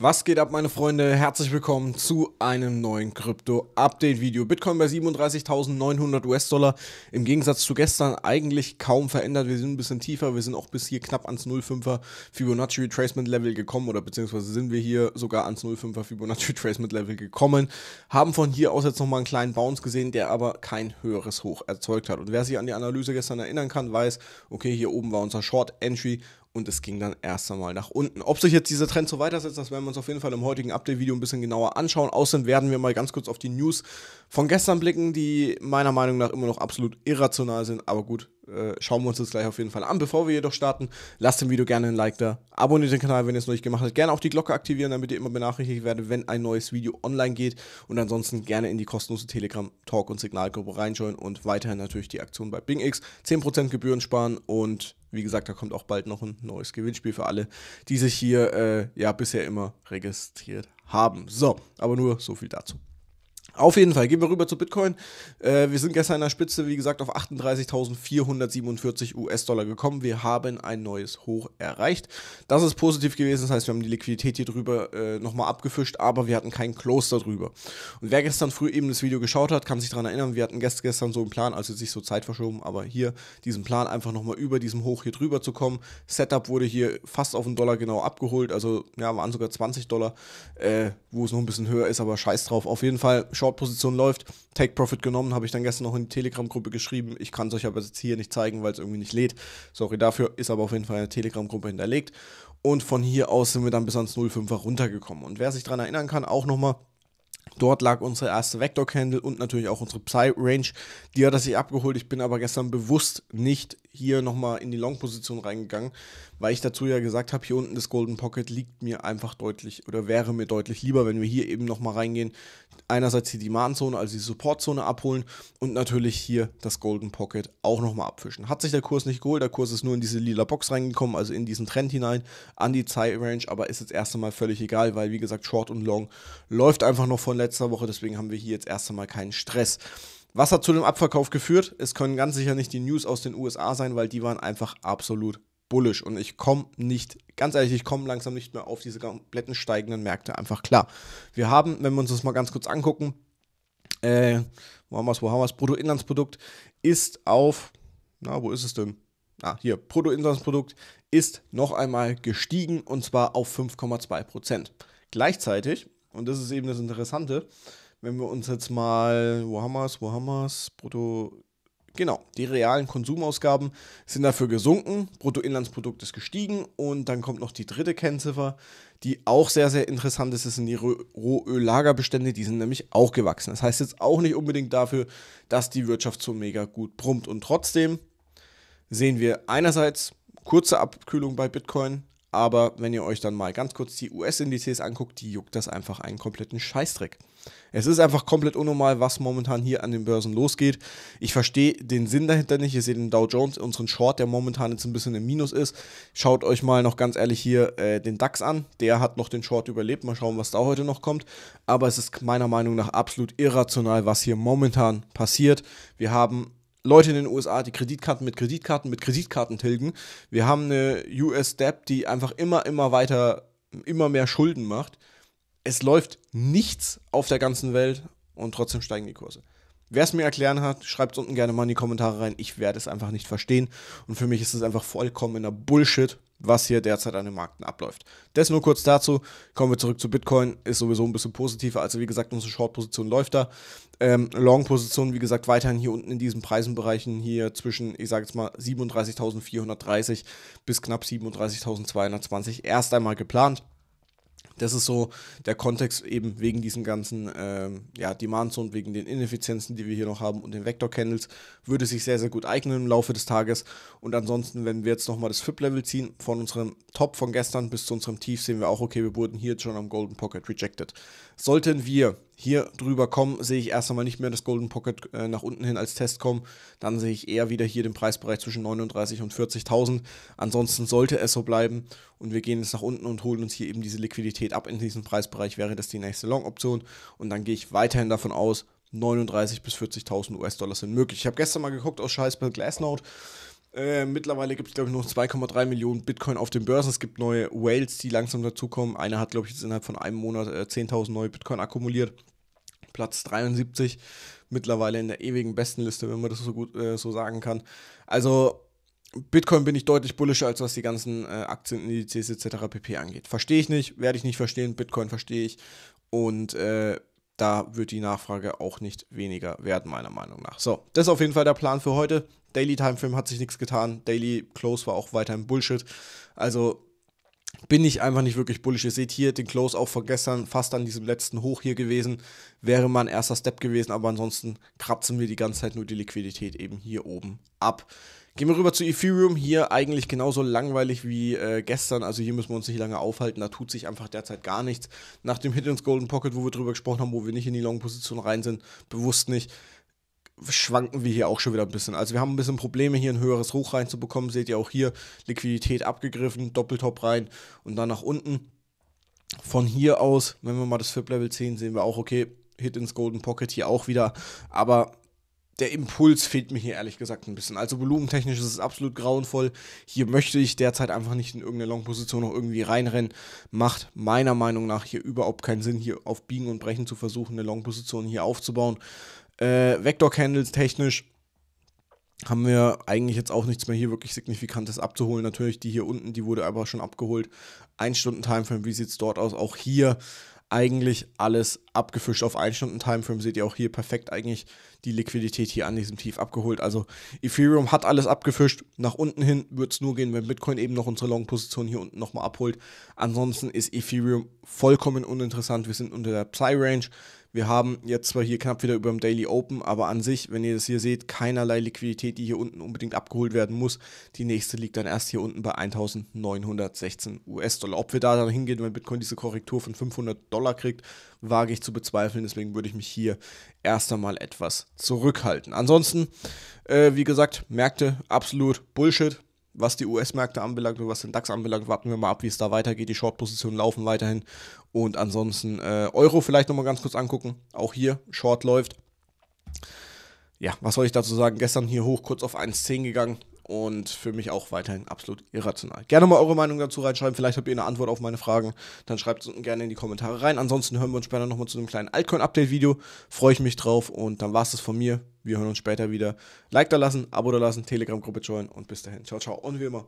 Was geht ab, meine Freunde? Herzlich willkommen zu einem neuen Krypto-Update-Video. Bitcoin bei 37.900 US-Dollar. Im Gegensatz zu gestern eigentlich kaum verändert. Wir sind ein bisschen tiefer. Wir sind auch bis hier knapp ans 0,5er Fibonacci Retracement Level gekommen oder beziehungsweise sind wir hier sogar ans 0,5er Fibonacci Retracement Level gekommen. Haben von hier aus jetzt nochmal einen kleinen Bounce gesehen, der aber kein höheres Hoch erzeugt hat. Und wer sich an die Analyse gestern erinnern kann, weiß, okay, hier oben war unser Short Entry und es ging dann erst einmal nach unten. Ob sich jetzt dieser Trend so weitersetzt, das werden wir uns auf jeden Fall im heutigen Update-Video ein bisschen genauer anschauen. Außerdem werden wir mal ganz kurz auf die News von gestern blicken, die meiner Meinung nach immer noch absolut irrational sind. Aber gut, äh, schauen wir uns das gleich auf jeden Fall an. Bevor wir jedoch starten, lasst dem Video gerne ein Like da. Abonniert den Kanal, wenn ihr es noch nicht gemacht habt. Gerne auch die Glocke aktivieren, damit ihr immer benachrichtigt werdet, wenn ein neues Video online geht. Und ansonsten gerne in die kostenlose Telegram, Talk und Signalgruppe reinschauen und weiterhin natürlich die Aktion bei BingX. 10% Gebühren sparen und wie gesagt, da kommt auch bald noch ein neues Gewinnspiel für alle, die sich hier äh, ja bisher immer registriert haben. So, aber nur so viel dazu. Auf jeden Fall, gehen wir rüber zu Bitcoin. Äh, wir sind gestern an der Spitze, wie gesagt, auf 38.447 US-Dollar gekommen. Wir haben ein neues Hoch erreicht. Das ist positiv gewesen, das heißt, wir haben die Liquidität hier drüber äh, nochmal abgefischt, aber wir hatten keinen Close darüber. Und wer gestern früh eben das Video geschaut hat, kann sich daran erinnern, wir hatten gestern so einen Plan, also sich so Zeit verschoben, aber hier diesen Plan einfach nochmal über diesem Hoch hier drüber zu kommen. Setup wurde hier fast auf einen Dollar genau abgeholt, also ja, waren sogar 20 Dollar, äh, wo es noch ein bisschen höher ist, aber scheiß drauf. Auf jeden Fall, schon Short-Position läuft. Take Profit genommen, habe ich dann gestern noch in die Telegram-Gruppe geschrieben. Ich kann es euch aber jetzt hier nicht zeigen, weil es irgendwie nicht lädt. Sorry dafür, ist aber auf jeden Fall in der Telegram-Gruppe hinterlegt. Und von hier aus sind wir dann bis ans 05er runtergekommen. Und wer sich daran erinnern kann, auch nochmal Dort lag unsere erste Vector Candle und natürlich auch unsere Psy Range. Die hat er sich abgeholt. Ich bin aber gestern bewusst nicht hier nochmal in die Long-Position reingegangen, weil ich dazu ja gesagt habe, hier unten das Golden Pocket liegt mir einfach deutlich oder wäre mir deutlich lieber, wenn wir hier eben nochmal reingehen. Einerseits die Demand-Zone, also die Support-Zone abholen und natürlich hier das Golden Pocket auch nochmal abfischen. Hat sich der Kurs nicht geholt, der Kurs ist nur in diese lila Box reingekommen, also in diesen Trend hinein, an die Psy Range, aber ist jetzt erst einmal völlig egal, weil wie gesagt, Short und Long läuft einfach noch von von letzter Woche, deswegen haben wir hier jetzt erst einmal keinen Stress. Was hat zu dem Abverkauf geführt? Es können ganz sicher nicht die News aus den USA sein, weil die waren einfach absolut bullisch. Und ich komme nicht, ganz ehrlich, ich komme langsam nicht mehr auf diese kompletten steigenden Märkte einfach klar. Wir haben, wenn wir uns das mal ganz kurz angucken, äh, wo haben wir es, wo haben wir es? Bruttoinlandsprodukt ist auf, na, wo ist es denn? Ah, hier, Bruttoinlandsprodukt ist noch einmal gestiegen und zwar auf 5,2 Prozent. Gleichzeitig und das ist eben das Interessante. Wenn wir uns jetzt mal, wo haben wir es, wo haben wir es, brutto Genau, die realen Konsumausgaben sind dafür gesunken, Bruttoinlandsprodukt ist gestiegen und dann kommt noch die dritte Kennziffer, die auch sehr, sehr interessant ist, das sind die Rohöllagerbestände, die sind nämlich auch gewachsen. Das heißt jetzt auch nicht unbedingt dafür, dass die Wirtschaft so mega gut brummt und trotzdem sehen wir einerseits kurze Abkühlung bei Bitcoin, aber wenn ihr euch dann mal ganz kurz die US-Indizes anguckt, die juckt das einfach einen kompletten Scheißdreck. Es ist einfach komplett unnormal, was momentan hier an den Börsen losgeht. Ich verstehe den Sinn dahinter nicht. Ihr seht den Dow Jones, unseren Short, der momentan jetzt ein bisschen im Minus ist. Schaut euch mal noch ganz ehrlich hier äh, den DAX an. Der hat noch den Short überlebt. Mal schauen, was da heute noch kommt. Aber es ist meiner Meinung nach absolut irrational, was hier momentan passiert. Wir haben Leute in den USA, die Kreditkarten mit Kreditkarten mit Kreditkarten tilgen. Wir haben eine US-Debt, die einfach immer, immer weiter, immer mehr Schulden macht. Es läuft nichts auf der ganzen Welt und trotzdem steigen die Kurse. Wer es mir erklären hat, schreibt es unten gerne mal in die Kommentare rein. Ich werde es einfach nicht verstehen. Und für mich ist es einfach vollkommener Bullshit, was hier derzeit an den Märkten abläuft. Das nur kurz dazu. Kommen wir zurück zu Bitcoin. Ist sowieso ein bisschen positiver. Also wie gesagt, unsere Short-Position läuft da. Ähm, Long-Position, wie gesagt, weiterhin hier unten in diesen Preisenbereichen hier zwischen, ich sage jetzt mal, 37.430 bis knapp 37.220 erst einmal geplant. Das ist so der Kontext eben wegen diesem ganzen ähm, ja, Demands und wegen den Ineffizienzen, die wir hier noch haben und den Vector-Candles, würde sich sehr, sehr gut eignen im Laufe des Tages. Und ansonsten, wenn wir jetzt nochmal das FIP-Level ziehen, von unserem Top von gestern bis zu unserem Tief sehen wir auch, okay, wir wurden hier jetzt schon am Golden Pocket rejected. Sollten wir hier drüber kommen, sehe ich erst einmal nicht mehr das Golden Pocket äh, nach unten hin als Test kommen. Dann sehe ich eher wieder hier den Preisbereich zwischen 39.000 und 40.000. Ansonsten sollte es so bleiben und wir gehen jetzt nach unten und holen uns hier eben diese Liquidität ab. In diesem Preisbereich wäre das die nächste Long-Option und dann gehe ich weiterhin davon aus, 39.000 bis 40.000 US-Dollar sind möglich. Ich habe gestern mal geguckt aus Scheiß bei Glassnode. Äh, mittlerweile gibt es, glaube ich, noch 2,3 Millionen Bitcoin auf den Börsen. Es gibt neue Whales, die langsam dazukommen. Einer hat, glaube ich, jetzt innerhalb von einem Monat äh, 10.000 neue Bitcoin akkumuliert. Platz 73, mittlerweile in der ewigen Bestenliste, wenn man das so gut äh, so sagen kann. Also Bitcoin bin ich deutlich bullischer, als was die ganzen äh, Aktienindizes etc. pp angeht. Verstehe ich nicht, werde ich nicht verstehen, Bitcoin verstehe ich. Und äh, da wird die Nachfrage auch nicht weniger werden, meiner Meinung nach. So, das ist auf jeden Fall der Plan für heute. Daily Timeframe hat sich nichts getan. Daily Close war auch weiterhin Bullshit. Also bin ich einfach nicht wirklich bullish. Ihr seht hier den Close auch von gestern fast an diesem letzten Hoch hier gewesen. Wäre mal ein erster Step gewesen, aber ansonsten kratzen wir die ganze Zeit nur die Liquidität eben hier oben ab. Gehen wir rüber zu Ethereum. Hier eigentlich genauso langweilig wie äh, gestern. Also hier müssen wir uns nicht lange aufhalten. Da tut sich einfach derzeit gar nichts. Nach dem Hit ins Golden Pocket, wo wir drüber gesprochen haben, wo wir nicht in die Long-Position rein sind, bewusst nicht, schwanken wir hier auch schon wieder ein bisschen. Also wir haben ein bisschen Probleme, hier ein höheres Hoch reinzubekommen. Seht ihr auch hier, Liquidität abgegriffen, Doppeltop rein und dann nach unten. Von hier aus, wenn wir mal das FIP Level 10 sehen wir auch, okay, Hit ins Golden Pocket hier auch wieder. Aber der Impuls fehlt mir hier ehrlich gesagt ein bisschen. Also volumentechnisch ist es absolut grauenvoll. Hier möchte ich derzeit einfach nicht in irgendeine Long-Position noch irgendwie reinrennen. Macht meiner Meinung nach hier überhaupt keinen Sinn, hier auf Biegen und Brechen zu versuchen, eine Long-Position hier aufzubauen. Äh, Vector-Candles technisch haben wir eigentlich jetzt auch nichts mehr hier wirklich Signifikantes abzuholen. Natürlich die hier unten, die wurde aber schon abgeholt. Ein Stunden Timeframe, wie sieht es dort aus? Auch hier eigentlich alles abgefischt auf 1 Stunden Timeframe. Seht ihr auch hier perfekt eigentlich die Liquidität hier an diesem Tief abgeholt. Also Ethereum hat alles abgefischt. Nach unten hin wird es nur gehen, wenn Bitcoin eben noch unsere Long-Position hier unten nochmal abholt. Ansonsten ist Ethereum vollkommen uninteressant. Wir sind unter der Psy-Range. Wir haben jetzt zwar hier knapp wieder über dem Daily Open, aber an sich, wenn ihr das hier seht, keinerlei Liquidität, die hier unten unbedingt abgeholt werden muss. Die nächste liegt dann erst hier unten bei 1916 US-Dollar. Ob wir da dann hingehen, wenn Bitcoin diese Korrektur von 500 Dollar kriegt, wage ich zu bezweifeln. Deswegen würde ich mich hier erst einmal etwas zurückhalten. Ansonsten, äh, wie gesagt, Märkte absolut Bullshit. Was die US-Märkte anbelangt und was den DAX anbelangt, warten wir mal ab, wie es da weitergeht. Die Short-Positionen laufen weiterhin. Und ansonsten äh, Euro vielleicht nochmal ganz kurz angucken. Auch hier Short läuft. Ja, was soll ich dazu sagen? Gestern hier hoch kurz auf 1,10 gegangen und für mich auch weiterhin absolut irrational. Gerne mal eure Meinung dazu reinschreiben. Vielleicht habt ihr eine Antwort auf meine Fragen. Dann schreibt es unten gerne in die Kommentare rein. Ansonsten hören wir uns später nochmal zu einem kleinen Altcoin-Update-Video. Freue ich mich drauf und dann war es das von mir. Wir hören uns später wieder. Like da lassen, Abo da lassen, Telegram-Gruppe joinen und bis dahin. Ciao, ciao und wie immer.